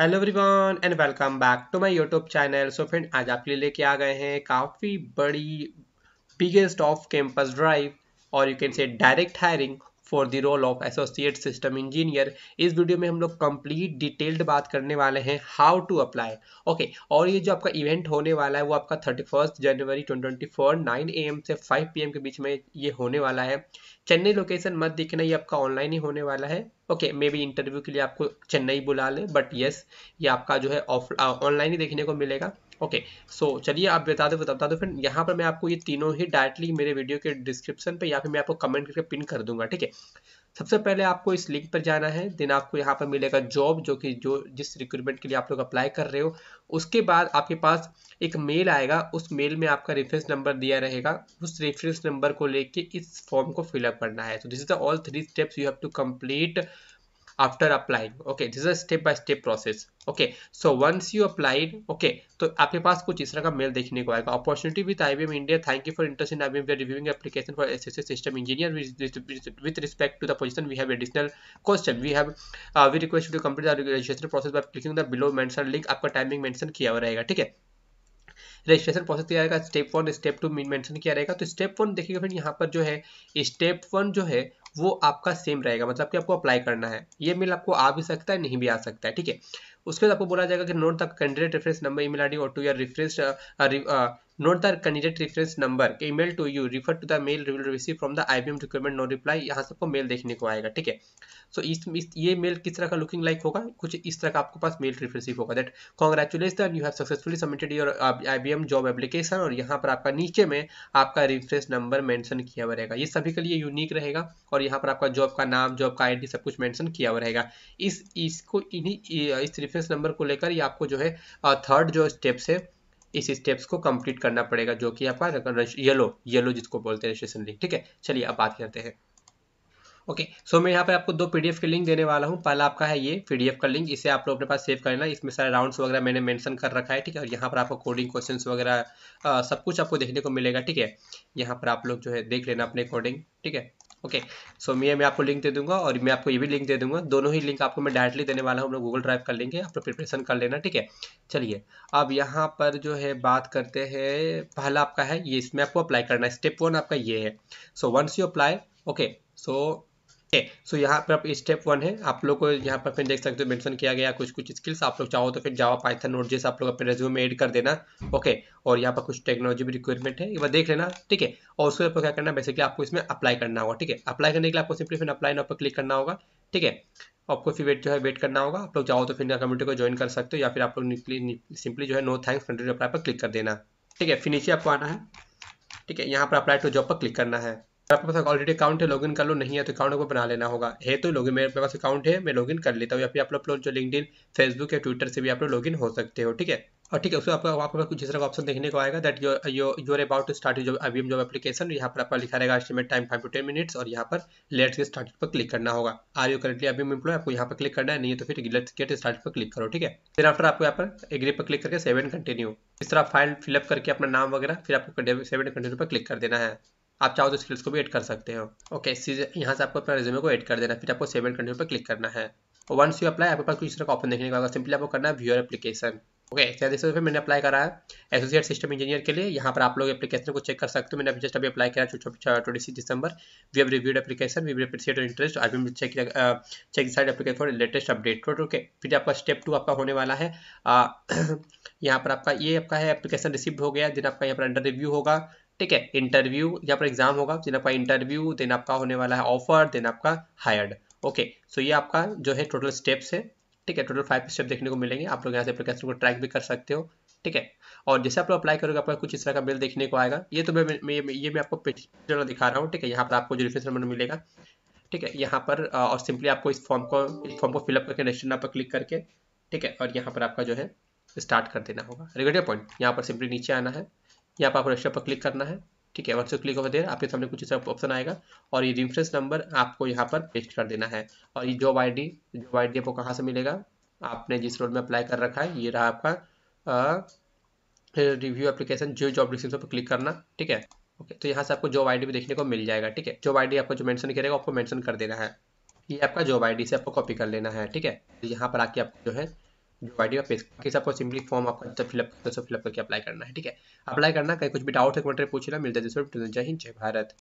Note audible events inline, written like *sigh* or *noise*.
hello everyone and welcome back to my YouTube channel so friend आज आपके लिए लेके आ गए हैं काफ़ी बड़ी बिगेस्ट ऑफ कैंपस ड्राइव और you can say direct hiring for the role of associate system engineer इस वीडियो में हम लोग कंप्लीट डिटेल्ड बात करने वाले हैं हाउ टू अप्लाई ओके और ये जो आपका इवेंट होने वाला है वो आपका thirty first January twenty four nine A M से फाइव पी एम के बीच में ये होने वाला है चेन्नई लोकेशन मत देखना ये आपका ऑनलाइन ही होने वाला है ओके मे बी इंटरव्यू के लिए आपको चेन्नई बुला ले बट येस ये आपका जो है ऑफ ऑनलाइन uh, ही देखने को मिलेगा ओके सो चलिए आप बता दो बता दो फिर यहाँ पर मैं आपको ये तीनों ही डायरेक्टली मेरे वीडियो के डिस्क्रिप्शन पे या फिर मैं आपको कमेंट करके पिन कर दूंगा ठीक है सबसे पहले आपको इस लिंक पर जाना है देन आपको यहाँ पर मिलेगा जॉब जो कि जो जिस रिक्रूटमेंट के लिए आप लोग अप्लाई कर रहे हो उसके बाद आपके पास एक मेल आएगा उस मेल में आपका रेफरेंस नंबर दिया रहेगा उस रेफरेंस नंबर को लेके इस फॉर्म को फिलअप करना है तो this is the all three steps you have to complete after applying okay this is a step by step process okay so once you applied okay तो आपके पास कुछ इस तरह का मेल देखने को आएगा opportunity with IBM India thank you for interest in IBM we are reviewing application for SSC system engineer with respect to the position we have additional question we have we request to complete the registration process by clicking the below mention link आपका timing mention किया हुआ रहेगा ठीक है registration process किया जाएगा step one step two mention किया रहेगा तो स्टेप वन देखिएगा फिर यहाँ पर जो है स्टेप वन जो है वो आपका सेम रहेगा मतलब कि आपको अप्लाई करना है ये मेल आपको आ भी सकता है नहीं भी आ सकता है ठीक है उसके बाद आपको बोला जाएगा कि note the candidate reference number I D और टू या reference note the candidate reference number के email to you refer to the mail receive from the IBM requirement no reply यहाँ सबको मेल देखने को आएगा ठीक है सो इस, इस ये मेल किस तरह का लुकिंग लाइक होगा कुछ इस तरह का आपके पास मेल रिसीव होगा that congratulation you have successfully submitted your IBM job application और यहाँ पर आपका नीचे में आपका रेफरेंस नंबर मेंशन किया हुआ रहेगा ये सभी के लिए यूनिक रहेगा और यहाँ पर आपका जॉब का नाम जॉब का आई सब कुछ मैंशन किया हुआ रहेगा इस इसको इन्हीं इस रेफरेंस नंबर को लेकर ये आपको जो है थर्ड uh, जो स्टेप्स है इस स्टेप्स को कंप्लीट करना पड़ेगा जो कि आपका येलो येलो जिसको बोलते हैं रजिस्ट्रेशन लिंक ठीक है चलिए अब बात करते हैं ओके okay, सो so मैं यहाँ पे आपको दो पीडीएफ के लिंक देने वाला हूँ पहला आपका है ये पीडीएफ का लिंक इसे आप लोग अपने पास सेव कर लेना इसमें सारे राउंड्स वगैरह मैंने मेंशन कर रखा है ठीक है और यहाँ पर आपको कोडिंग क्वेश्चंस वगैरह सब कुछ आपको देखने को मिलेगा ठीक है यहाँ पर आप लोग जो है देख लेना अपने कोडिंग ठीक है ओके सो मैं मैं आपको लिंक दे दूंगा और मैं आपको ये भी लिंक दे दूंगा दोनों ही लिंक आपको मैं डायरेक्टली देने वाला हूँ हम लोग गूगल ड्राइव कर लेंगे आप प्रिपरेशन कर लेना ठीक है चलिए अब यहाँ पर जो है बात करते हैं पहला आपका है ये इसमें आपको अप्लाई करना है स्टेप वन आपका ये है so once you apply okay so है सो यहाँ पर आप स्टेप वन है आप लोग को यहाँ पर फिर देख सकते हो मेंशन किया गया कुछ कुछ स्किल्स आप लोग चाहो तो फिर जावा पाइथन नोट जैसे आप लोग अपने रेज्यूम में एड कर देना ओके और यहाँ पर कुछ टेक्नोलॉजी भी रिक्वायरमेंट है वह बार देख लेना ठीक है और उसके ऊपर क्या करना बेसिकली आपको इसमें अप्लाई करना होगा ठीक है अप्लाई करने के लिए आपको सिंपली फिर अप्लाई नाउ पर क्लिक करना होगा ठीक है आपको फिर वेट जो है वेट करना होगा आप लोग जाओ तो फिर कम्युनिटी को ज्वाइन कर सकते हो या फिर आप लोग सिंपली जो है नो थैंक्स कंटिन्यू अप्लाई पर क्लिक कर देना ठीक है फिर आपको आना है ठीक है यहाँ पर अप्लाई टू जॉब पर क्लिक करना है आपके पास ऑलरेडी अकाउंट है लॉगिन कर लो नहीं है तो अकाउंट को बना लेना होगा है तो लॉगिन मेरे पास अकाउंट है मैं लॉगिन कर लेता हूँ या फिर आप लोग जो लिंकड फेसबुक या ट्विटर से भी आप लोग लॉगिन हो सकते हो ठीक है और ठीक है उसको आपको आपके पास कुछ इस तरह का ऑप्शन देखने को आएगा that you about to start जो अभी जो एप्लीकेशन यहाँ पर आपका लिखा रहेगा estimate time five to ten minutes और यहाँ पर लेट्स गेट स्टार्ट पर क्लिक करना होगा आर यू करेंटली अभी इम्प्लॉय आपको यहाँ पर क्लिक करना है नहीं है तो फिर लेट्स गेट स्टार्ट पर क्लिक करो ठीक है फिर आफ्टर आपको यहाँ पर एग्री पर क्लिक करके सेवन कंटिन्यू इस तरह फाइल फिलअप करके अपना नाम वगैरह फिर आपको सेवन कंटिन्यू पर क्लिक कर देना है आप चाहो तो स्किल्स को भी ऐड कर सकते हो ओके okay, यहाँ से आपको अपना रिज्यूमे को ऐड कर देना फिर आपको सेव एंड कंटिन्यू पर क्लिक करना है और वंस यू अप्लाई आपके पास कुछ तरह का ऑप्शन देखने को होगा सिंपली आपको करना है व्यूअर एप्लीकेशन ओके तो फिर मैंने अप्लाई करा है एसोसिएट सिस्टम इंजीनियर के लिए यहाँ पर आप लोग एप्लीकेशन को चेक कर सकते हो मैंने अभी जस्ट अभी अप्लाई किया twenty six December we have reviewed application we appreciate interest I will check check side application for latest update okay फिर आपका स्टेप टू आपका होने वाला है *clears throat* यहाँ पर आपका ये आपका है एप्लीकेशन रिसीव हो गया दिन आपका यहाँ पर अंडर रिव्यू होगा ठीक है इंटरव्यू यहाँ पर एग्जाम होगा जिन आपका इंटरव्यू देन आपका होने वाला है ऑफर देन आपका हायर्ड ओके सो ये आपका जो है टोटल स्टेप्स है ठीक है टोटल फाइव स्टेप देखने को मिलेंगे आप लोग यहाँ से एप्लीकेशन को ट्रैक भी कर सकते हो ठीक है और जैसे आप लोग अप्लाई करोगे आपका कुछ इस तरह का बिल देखने को आएगा ये तो मैं, मैं ये मैं आपको पिक्चर दिखा रहा हूँ ठीक है यहाँ पर आपको जो रिफ्रेंस नंबर मिलेगा ठीक है यहाँ पर और सिंपली आपको इस फॉर्म को इस फॉर्म को फिलअप करके रजिस्टर नंबर पर क्लिक करके ठीक है और यहाँ पर आपका जो है स्टार्ट कर देना होगा रिगार्डिंग पॉइंट यहाँ पर सिंपली नीचे आना है यहाँ पर आपको रजिस्टर पर क्लिक करना है ठीक है वन से क्लिक ओवर देर आपके सामने कुछ ऐसा ऑप्शन आएगा और ये रेफरेंस नंबर आपको यहाँ पर पेस्ट कर देना है और ये जॉब आई जॉब आई आपको कहाँ से मिलेगा आपने जिस रोल में अप्लाई कर रखा है ये रहा आपका रिव्यू एप्लीकेशन जो जॉब डिस्क्रिप्शन पर क्लिक करना ठीक है ओके तो यहाँ से आपको जॉब आई भी देखने को मिल जाएगा ठीक है जॉब आई आपको जो मैंशन करेगा आपको मैंशन कर देना है ये आपका जॉब आई से आपको कॉपी कर लेना है ठीक है यहाँ पर आके आपको जो है जो का पेज आपको सिंपली फॉर्म आपका जब फिलअप करते हो फिलअप करके अप्लाई करना है ठीक है अप्लाई करना कहीं कुछ भी डाउट है कमेंट पूछना मिलता है जय हिंद जय भारत